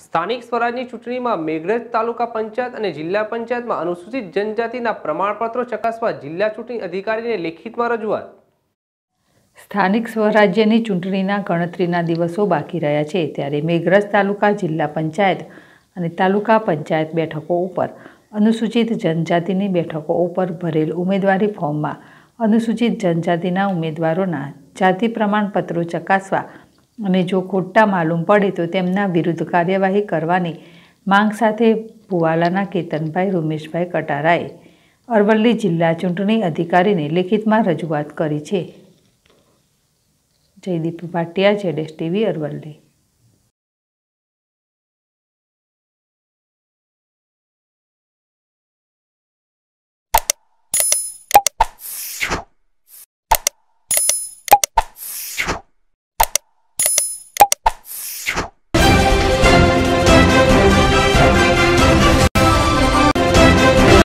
સ્થાનિક સ્વરાજની ચૂંટણીમાં મેઘરજ તાલુકા પંચાયત અને જિલ્લા પંચાયતમાં અનુસૂચિત જનજાતિના પ્રમાણપત્રો ચકાસવા જિલ્લા ચૂંટણી અધિકારીને લેખિતમાં રજૂઆત સ્થાનિક સ્વરાજ્યની ચૂંટણીના ગણતરીના દિવસો બાકી રહ્યા છે ત્યારે મેઘરજ તાલુકા જિલ્લા પંચાયત અને તાલુકા પંચાયત બેઠકો ઉપર અનુસૂચિત જનજાતિની બેઠકો ઉપર ભરેલ ઉમેદવારી ફોર્મમાં અનુસૂચિત જનજાતિના ઉમેદવારોના જાતિ પ્રમાણપત્રો ચકાસવા અને જો ખોટા માલુમ પડે તો તેમના વિરુદ્ધ કાર્યવાહી કરવાની માંગ સાથે પુવાલાના કેતનભાઈ રૂમેશભાઈ કટારાએ અરવલ્લી જિલ્લા ચૂંટણી અધિકારીને લેખિતમાં રજૂઆત કરી છે જયદીપ ભાટિયા જેડેશ ટીવી અરવલ્લી